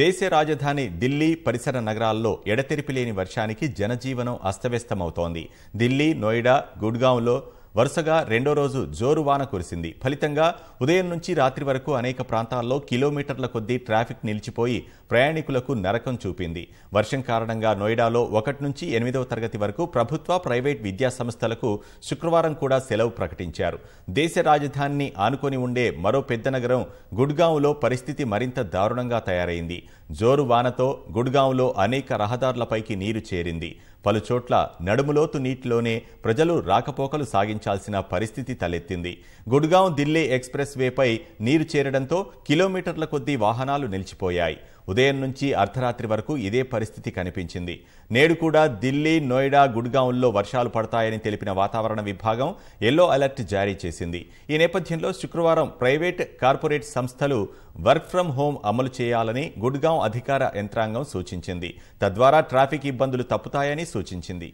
దేశ రాజధాని ఢిల్లీ పరిసర నగరాల్లో ఎడతెరిపి లేని వర్షానికి జనజీవనం అస్తవ్యస్తమవుతోంది ఢిల్లీ నోయిడా గుడ్గాంలో వరుసగా రెండో రోజు జోరు వాన కురిసింది ఫలితంగా ఉదయం నుంచి రాత్రి వరకు అనేక ప్రాంతాల్లో కిలోమీటర్ల కొద్దీ ట్రాఫిక్ నిలిచిపోయి ప్రయాణికులకు నరకం చూపింది వర్షం కారణంగా నోయిడాలో ఒకటి నుంచి ఎనిమిదవ తరగతి వరకు ప్రభుత్వ ప్రైవేట్ విద్యా సంస్థలకు శుక్రవారం కూడా సెలవు ప్రకటించారు దేశ రాజధానిని ఆనుకొని ఉండే మరో పెద్ద నగరం గుడ్గావ్లో పరిస్థితి మరింత దారుణంగా తయారైంది జోరు వానతో గుడ్గావ్లో అనేక రహదారులపైకి నీరు చేరింది పలుచోట్ల నడుములోతు నీటిలోనే ప్రజలు రాకపోకలు సాగించారు మార్చాల్సిన పరిస్థితి తలెత్తింది గుడ్గాం ఢిల్లీ ఎక్స్ప్రెస్ వేపై నీరు చేరడంతో కిలోమీటర్ల కొద్దీ వాహనాలు నిలిచిపోయాయి ఉదయం నుంచి అర్ధరాత్రి వరకు ఇదే పరిస్థితి కనిపించింది నేడు కూడా ఢిల్లీ నోయిడా గుడ్గాంలో వర్షాలు పడతాయని తెలిపిన వాతావరణ విభాగం ఎల్లో అలర్ట్ జారీ చేసింది ఈ నేపథ్యంలో శుక్రవారం ప్రైవేట్ కార్పొరేట్ సంస్థలు వర్క్ ఫ్రం హోం అమలు చేయాలని గుడ్గాం అధికార యంత్రాంగం సూచించింది తద్వారా ట్రాఫిక్ ఇబ్బందులు తప్పుతాయని సూచించింది